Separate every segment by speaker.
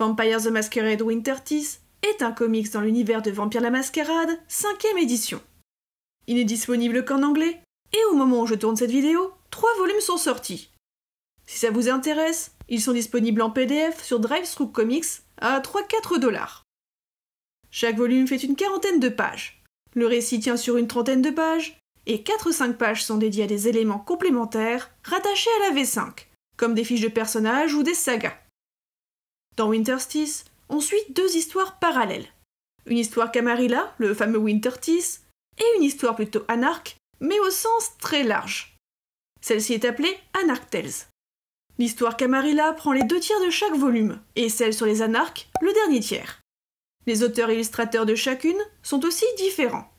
Speaker 1: Vampire the Masquerade Winter Teeth est un comics dans l'univers de Vampire la Masquerade, 5ème édition. Il n'est disponible qu'en anglais, et au moment où je tourne cette vidéo, trois volumes sont sortis. Si ça vous intéresse, ils sont disponibles en PDF sur DriveThru Comics à 3-4 dollars. Chaque volume fait une quarantaine de pages. Le récit tient sur une trentaine de pages, et 4-5 pages sont dédiées à des éléments complémentaires rattachés à la V5, comme des fiches de personnages ou des sagas. Dans Winterstice, on suit deux histoires parallèles. Une histoire Camarilla, le fameux Winterstice, et une histoire plutôt anarque, mais au sens très large. Celle-ci est appelée Anarch Tales. L'histoire Camarilla prend les deux tiers de chaque volume, et celle sur les anarques, le dernier tiers. Les auteurs illustrateurs de chacune sont aussi différents.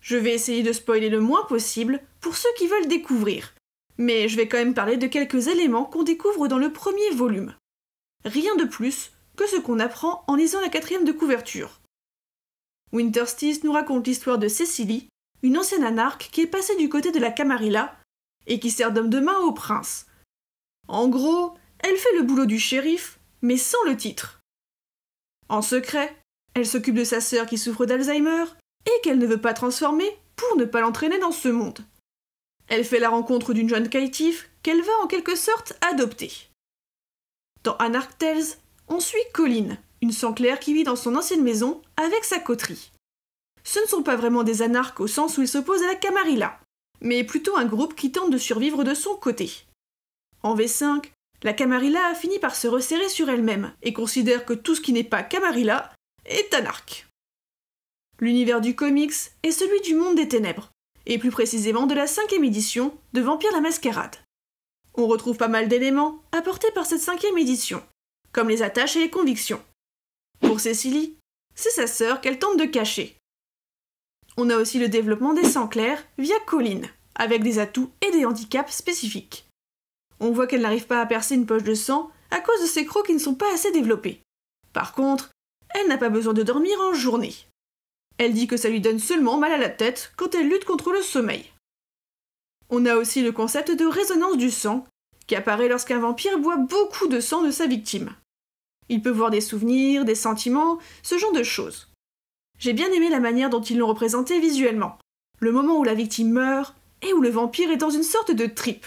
Speaker 1: Je vais essayer de spoiler le moins possible pour ceux qui veulent découvrir, mais je vais quand même parler de quelques éléments qu'on découvre dans le premier volume. Rien de plus que ce qu'on apprend en lisant la quatrième de couverture. Winterstis nous raconte l'histoire de Cecily, une ancienne anarque qui est passée du côté de la Camarilla et qui sert d'homme de main au prince. En gros, elle fait le boulot du shérif, mais sans le titre. En secret, elle s'occupe de sa sœur qui souffre d'Alzheimer et qu'elle ne veut pas transformer pour ne pas l'entraîner dans ce monde. Elle fait la rencontre d'une jeune caïtif qu'elle va en quelque sorte adopter. Dans Anarch Tales, on suit Colline, une sang claire qui vit dans son ancienne maison avec sa coterie. Ce ne sont pas vraiment des anarches au sens où ils s'opposent à la Camarilla, mais plutôt un groupe qui tente de survivre de son côté. En V5, la Camarilla a fini par se resserrer sur elle-même et considère que tout ce qui n'est pas Camarilla est anarque. L'univers du comics est celui du monde des ténèbres, et plus précisément de la cinquième édition de Vampire la Mascarade. On retrouve pas mal d'éléments apportés par cette cinquième édition, comme les attaches et les convictions. Pour Cécilie, c'est sa sœur qu'elle tente de cacher. On a aussi le développement des sangs clairs via Colline, avec des atouts et des handicaps spécifiques. On voit qu'elle n'arrive pas à percer une poche de sang à cause de ses crocs qui ne sont pas assez développés. Par contre, elle n'a pas besoin de dormir en journée. Elle dit que ça lui donne seulement mal à la tête quand elle lutte contre le sommeil. On a aussi le concept de résonance du sang, qui apparaît lorsqu'un vampire boit beaucoup de sang de sa victime. Il peut voir des souvenirs, des sentiments, ce genre de choses. J'ai bien aimé la manière dont ils l'ont représenté visuellement, le moment où la victime meurt et où le vampire est dans une sorte de tripe.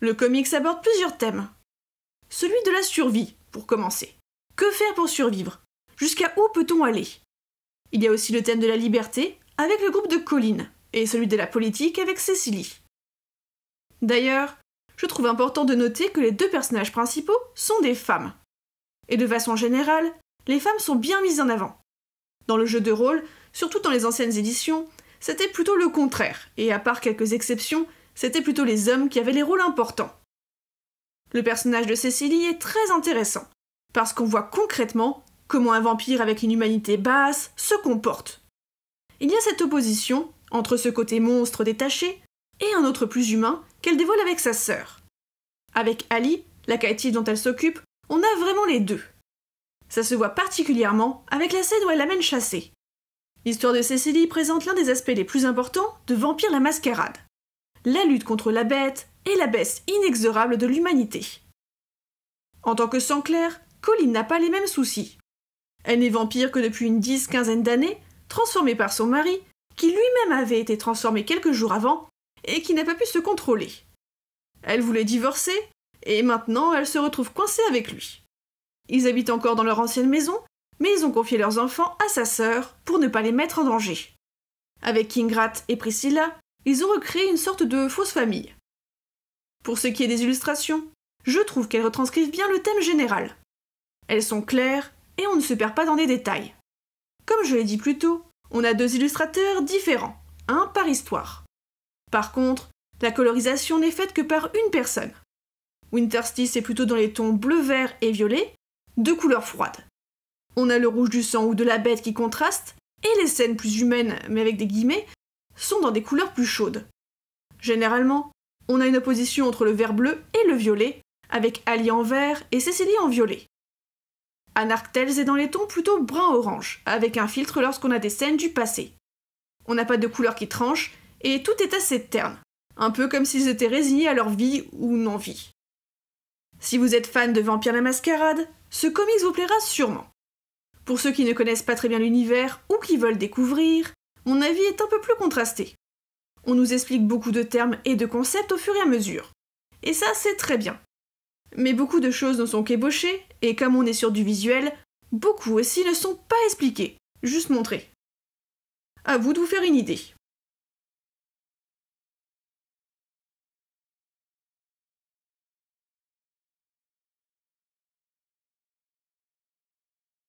Speaker 1: Le comics aborde plusieurs thèmes. Celui de la survie, pour commencer. Que faire pour survivre Jusqu'à où peut-on aller Il y a aussi le thème de la liberté, avec le groupe de Colline et celui de la politique avec Cécilie. D'ailleurs, je trouve important de noter que les deux personnages principaux sont des femmes. Et de façon générale, les femmes sont bien mises en avant. Dans le jeu de rôle, surtout dans les anciennes éditions, c'était plutôt le contraire, et à part quelques exceptions, c'était plutôt les hommes qui avaient les rôles importants. Le personnage de Cécilie est très intéressant, parce qu'on voit concrètement comment un vampire avec une humanité basse se comporte. Il y a cette opposition entre ce côté monstre détaché et un autre plus humain qu'elle dévoile avec sa sœur. Avec Ali, la caïtive dont elle s'occupe, on a vraiment les deux. Ça se voit particulièrement avec la scène où elle l'amène chasser. L'histoire de Cécilie présente l'un des aspects les plus importants de Vampire la Mascarade. La lutte contre la bête et la baisse inexorable de l'humanité. En tant que sang clair, Colline n'a pas les mêmes soucis. Elle n'est vampire que depuis une dix-quinzaine d'années, transformée par son mari, qui lui-même avait été transformé quelques jours avant et qui n'a pas pu se contrôler. Elle voulait divorcer, et maintenant elle se retrouve coincée avec lui. Ils habitent encore dans leur ancienne maison, mais ils ont confié leurs enfants à sa sœur pour ne pas les mettre en danger. Avec Kingrat et Priscilla, ils ont recréé une sorte de fausse famille. Pour ce qui est des illustrations, je trouve qu'elles retranscrivent bien le thème général. Elles sont claires et on ne se perd pas dans les détails. Comme je l'ai dit plus tôt, on a deux illustrateurs différents, un par histoire. Par contre, la colorisation n'est faite que par une personne. Winterstice est plutôt dans les tons bleu, vert et violet, deux couleurs froides. On a le rouge du sang ou de la bête qui contraste, et les scènes plus humaines, mais avec des guillemets, sont dans des couleurs plus chaudes. Généralement, on a une opposition entre le vert bleu et le violet, avec Ali en vert et Cécilie en violet. Anarch est dans les tons plutôt brun-orange, avec un filtre lorsqu'on a des scènes du passé. On n'a pas de couleur qui tranche, et tout est assez terne, un peu comme s'ils étaient résignés à leur vie ou non-vie. Si vous êtes fan de Vampire la Mascarade, ce comics vous plaira sûrement. Pour ceux qui ne connaissent pas très bien l'univers ou qui veulent découvrir, mon avis est un peu plus contrasté. On nous explique beaucoup de termes et de concepts au fur et à mesure. Et ça, c'est très bien. Mais beaucoup de choses ne sont qu'ébauchées, et comme on est sur du visuel, beaucoup aussi ne sont pas expliquées, juste montrées. À vous de vous faire une idée.